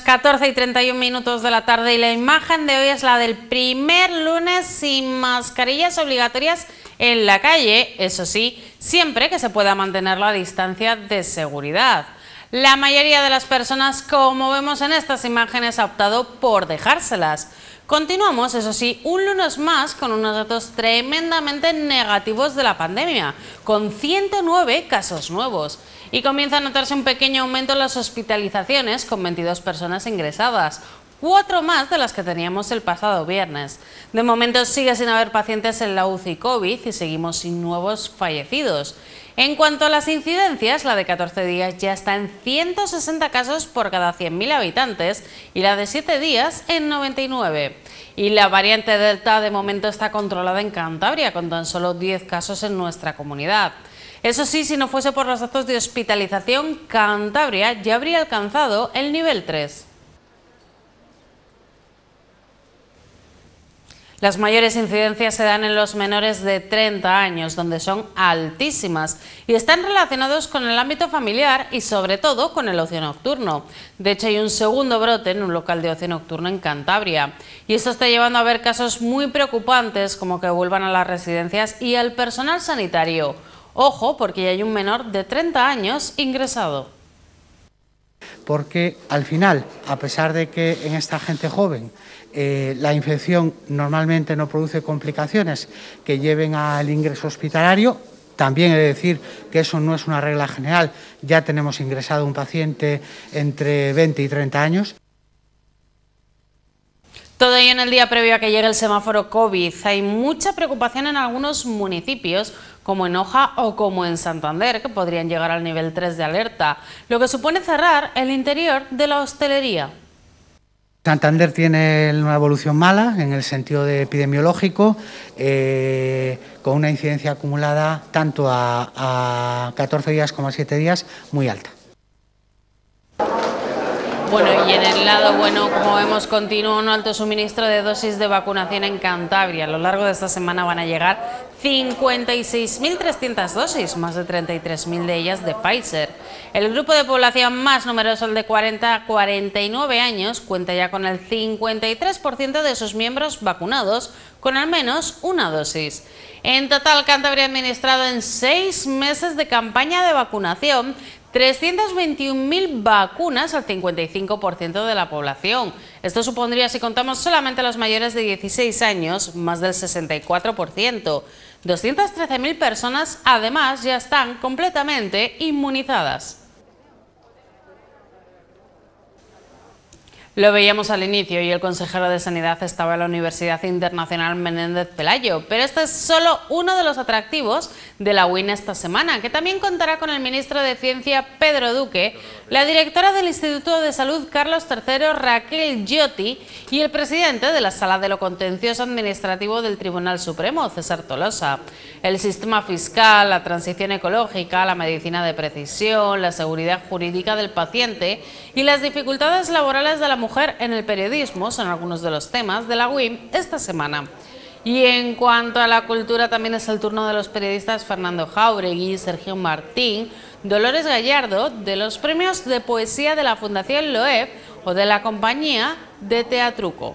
14 y 31 minutos de la tarde y la imagen de hoy es la del primer lunes sin mascarillas obligatorias en la calle, eso sí, siempre que se pueda mantener la distancia de seguridad. La mayoría de las personas, como vemos en estas imágenes, ha optado por dejárselas. Continuamos, eso sí, un lunes más con unos datos tremendamente negativos de la pandemia, con 109 casos nuevos. Y comienza a notarse un pequeño aumento en las hospitalizaciones, con 22 personas ingresadas, cuatro más de las que teníamos el pasado viernes. De momento sigue sin haber pacientes en la UCI COVID y seguimos sin nuevos fallecidos. En cuanto a las incidencias, la de 14 días ya está en 160 casos por cada 100.000 habitantes y la de 7 días en 99. Y la variante Delta de momento está controlada en Cantabria con tan solo 10 casos en nuestra comunidad. Eso sí, si no fuese por los datos de hospitalización, Cantabria ya habría alcanzado el nivel 3. Las mayores incidencias se dan en los menores de 30 años, donde son altísimas, y están relacionados con el ámbito familiar y sobre todo con el ocio nocturno. De hecho, hay un segundo brote en un local de ocio nocturno en Cantabria, y esto está llevando a ver casos muy preocupantes como que vuelvan a las residencias y al personal sanitario. Ojo, porque ya hay un menor de 30 años ingresado porque al final, a pesar de que en esta gente joven eh, la infección normalmente no produce complicaciones que lleven al ingreso hospitalario, también he de decir que eso no es una regla general, ya tenemos ingresado un paciente entre 20 y 30 años. Todo ello en el día previo a que llegue el semáforo COVID. Hay mucha preocupación en algunos municipios, como en Hoja o como en Santander, que podrían llegar al nivel 3 de alerta, lo que supone cerrar el interior de la hostelería. Santander tiene una evolución mala en el sentido de epidemiológico, eh, con una incidencia acumulada tanto a, a 14 días como a 7 días muy alta. Bueno, y en el lado bueno, como vemos, continúa un alto suministro de dosis de vacunación en Cantabria. A lo largo de esta semana van a llegar 56.300 dosis, más de 33.000 de ellas de Pfizer. El grupo de población más numeroso, el de 40 a 49 años, cuenta ya con el 53% de sus miembros vacunados con al menos una dosis. En total, Cantabria ha administrado en seis meses de campaña de vacunación 321.000 vacunas al 55% de la población. Esto supondría, si contamos solamente a los mayores de 16 años, más del 64%. 213.000 personas, además, ya están completamente inmunizadas. Lo veíamos al inicio y el consejero de Sanidad estaba en la Universidad Internacional Menéndez Pelayo, pero este es solo uno de los atractivos de la UIN esta semana, que también contará con el ministro de Ciencia Pedro Duque, la directora del Instituto de Salud Carlos III Raquel Giotti y el presidente de la Sala de lo Contencioso Administrativo del Tribunal Supremo, César Tolosa. El sistema fiscal, la transición ecológica, la medicina de precisión, la seguridad jurídica del paciente y las dificultades laborales de la mujer en el periodismo son algunos de los temas de la WIM esta semana. Y en cuanto a la cultura, también es el turno de los periodistas Fernando Jauregui, Sergio Martín, Dolores Gallardo, de los premios de poesía de la Fundación Loeb o de la compañía de Teatruco.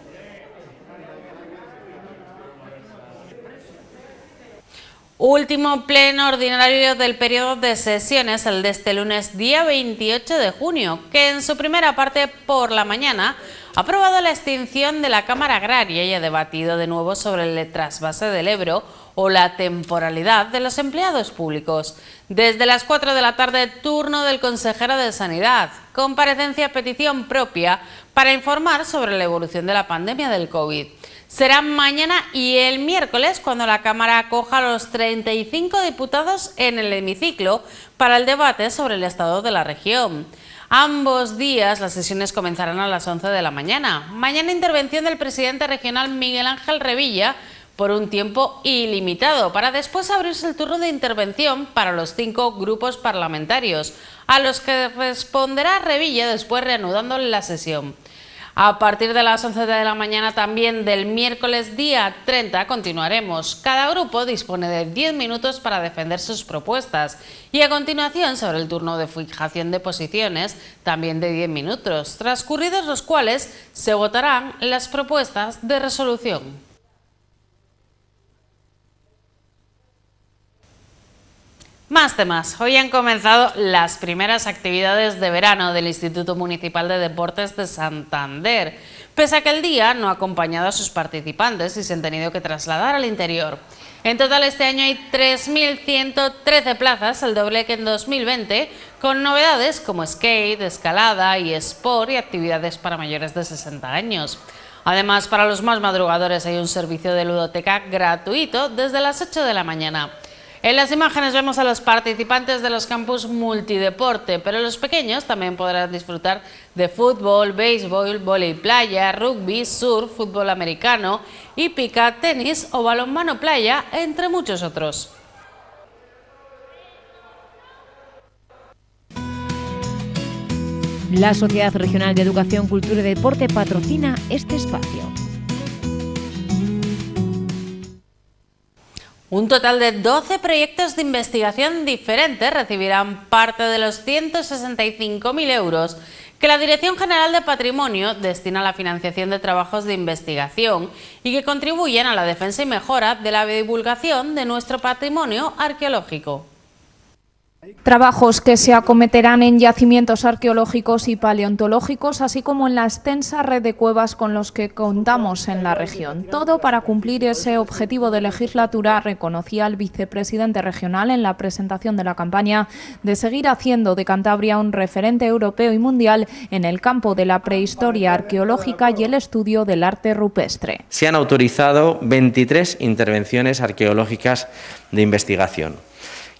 Último pleno ordinario del periodo de sesiones, el de este lunes día 28 de junio, que en su primera parte por la mañana ha aprobado la extinción de la Cámara Agraria y ha debatido de nuevo sobre el trasvase del Ebro o la temporalidad de los empleados públicos. Desde las 4 de la tarde, turno del consejero de Sanidad, comparecencia a petición propia para informar sobre la evolución de la pandemia del COVID. Será mañana y el miércoles cuando la Cámara acoja a los 35 diputados en el hemiciclo para el debate sobre el estado de la región. Ambos días las sesiones comenzarán a las 11 de la mañana. Mañana intervención del presidente regional Miguel Ángel Revilla por un tiempo ilimitado, para después abrirse el turno de intervención para los cinco grupos parlamentarios, a los que responderá Revilla después reanudando la sesión. A partir de las 11 de la mañana también del miércoles día 30 continuaremos. Cada grupo dispone de 10 minutos para defender sus propuestas y a continuación sobre el turno de fijación de posiciones también de 10 minutos, transcurridos los cuales se votarán las propuestas de resolución. Más temas. Hoy han comenzado las primeras actividades de verano del Instituto Municipal de Deportes de Santander, pese a que el día no ha acompañado a sus participantes y se han tenido que trasladar al interior. En total este año hay 3.113 plazas, el doble que en 2020, con novedades como skate, escalada y sport y actividades para mayores de 60 años. Además, para los más madrugadores hay un servicio de ludoteca gratuito desde las 8 de la mañana. En las imágenes vemos a los participantes de los campus multideporte, pero los pequeños también podrán disfrutar de fútbol, béisbol, volei playa, rugby, surf, fútbol americano, hípica, tenis o balonmano playa, entre muchos otros. La Sociedad Regional de Educación, Cultura y Deporte patrocina este espacio. Un total de 12 proyectos de investigación diferentes recibirán parte de los 165.000 euros que la Dirección General de Patrimonio destina a la financiación de trabajos de investigación y que contribuyen a la defensa y mejora de la divulgación de nuestro patrimonio arqueológico. Trabajos que se acometerán en yacimientos arqueológicos y paleontológicos, así como en la extensa red de cuevas con los que contamos en la región. Todo para cumplir ese objetivo de legislatura, reconocía el vicepresidente regional en la presentación de la campaña, de seguir haciendo de Cantabria un referente europeo y mundial en el campo de la prehistoria arqueológica y el estudio del arte rupestre. Se han autorizado 23 intervenciones arqueológicas de investigación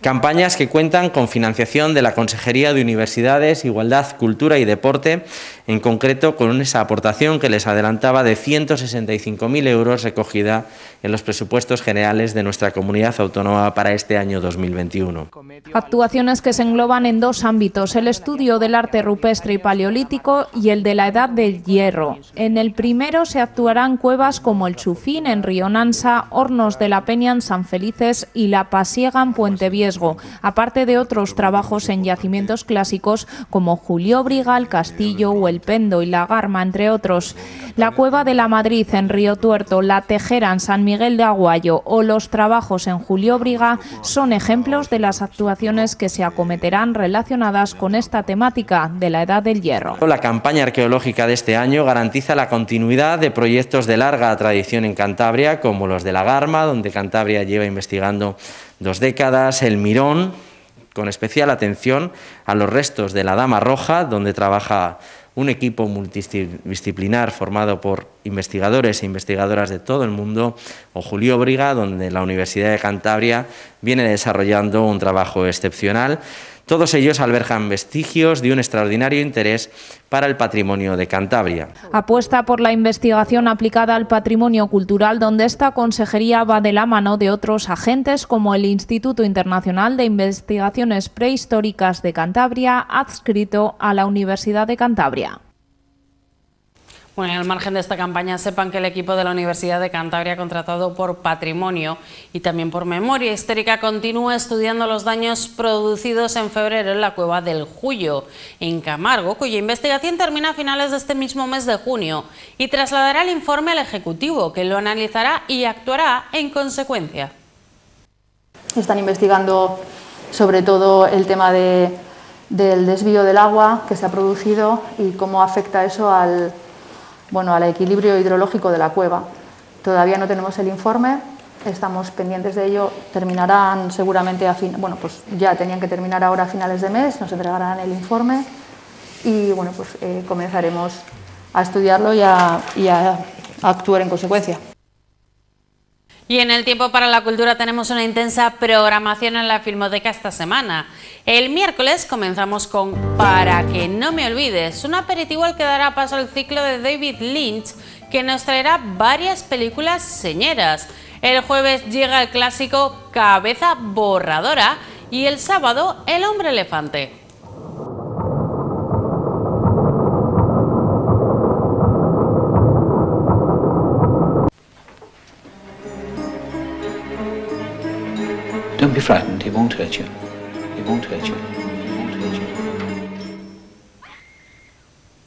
Campañas que cuentan con financiación de la Consejería de Universidades, Igualdad, Cultura y Deporte, en concreto con esa aportación que les adelantaba de 165.000 euros recogida en los presupuestos generales de nuestra comunidad autónoma para este año 2021. Actuaciones que se engloban en dos ámbitos, el estudio del arte rupestre y paleolítico y el de la edad del hierro. En el primero se actuarán cuevas como el Chufín en Río Nansa, Hornos de la Peña en San Felices y la Pasiega en Puente Viejo aparte de otros trabajos en yacimientos clásicos como Julio Brigal, Castillo o El Pendo y La Garma, entre otros. La Cueva de la Madrid en Río Tuerto, La Tejera en San Miguel de Aguayo o los trabajos en Julio Briga son ejemplos de las actuaciones que se acometerán relacionadas con esta temática de la Edad del Hierro. La campaña arqueológica de este año garantiza la continuidad de proyectos de larga tradición en Cantabria, como los de La Garma, donde Cantabria lleva investigando dos décadas, El Mirón, con especial atención a los restos de la Dama Roja, donde trabaja un equipo multidisciplinar formado por investigadores e investigadoras de todo el mundo, o Julio Briga, donde la Universidad de Cantabria viene desarrollando un trabajo excepcional. Todos ellos albergan vestigios de un extraordinario interés para el patrimonio de Cantabria. Apuesta por la investigación aplicada al patrimonio cultural, donde esta consejería va de la mano de otros agentes como el Instituto Internacional de Investigaciones Prehistóricas de Cantabria, adscrito a la Universidad de Cantabria. Bueno, al margen de esta campaña, sepan que el equipo de la Universidad de Cantabria, contratado por Patrimonio y también por Memoria Histérica, continúa estudiando los daños producidos en febrero en la cueva del Julio, en Camargo, cuya investigación termina a finales de este mismo mes de junio y trasladará el informe al Ejecutivo, que lo analizará y actuará en consecuencia. Están investigando sobre todo el tema del desvío del agua que se ha producido y cómo afecta eso al bueno, al equilibrio hidrológico de la cueva. Todavía no tenemos el informe, estamos pendientes de ello, terminarán seguramente a fin, bueno, pues ya tenían que terminar ahora a finales de mes, nos entregarán el informe y bueno, pues eh, comenzaremos a estudiarlo y a actuar en consecuencia. Y en el tiempo para la cultura tenemos una intensa programación en la Filmoteca esta semana. El miércoles comenzamos con Para que no me olvides, un aperitivo al que dará paso el ciclo de David Lynch que nos traerá varias películas señeras. El jueves llega el clásico Cabeza Borradora y el sábado El Hombre Elefante.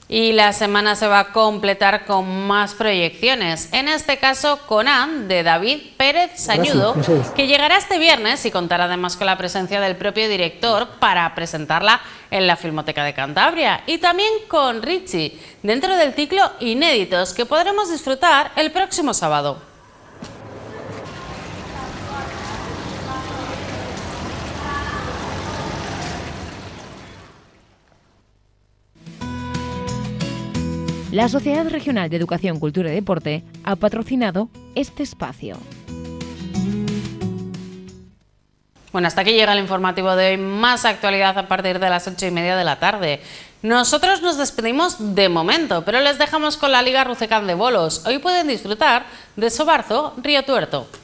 Y la semana se va a completar con más proyecciones, en este caso con de David Pérez Sañudo, que llegará este viernes y contará además con la presencia del propio director para presentarla en la Filmoteca de Cantabria y también con Richie, dentro del ciclo Inéditos, que podremos disfrutar el próximo sábado. La Sociedad Regional de Educación, Cultura y Deporte ha patrocinado este espacio. Bueno, hasta aquí llega el informativo de hoy. Más actualidad a partir de las ocho y media de la tarde. Nosotros nos despedimos de momento, pero les dejamos con la Liga Rucecán de Bolos. Hoy pueden disfrutar de Sobarzo Río Tuerto.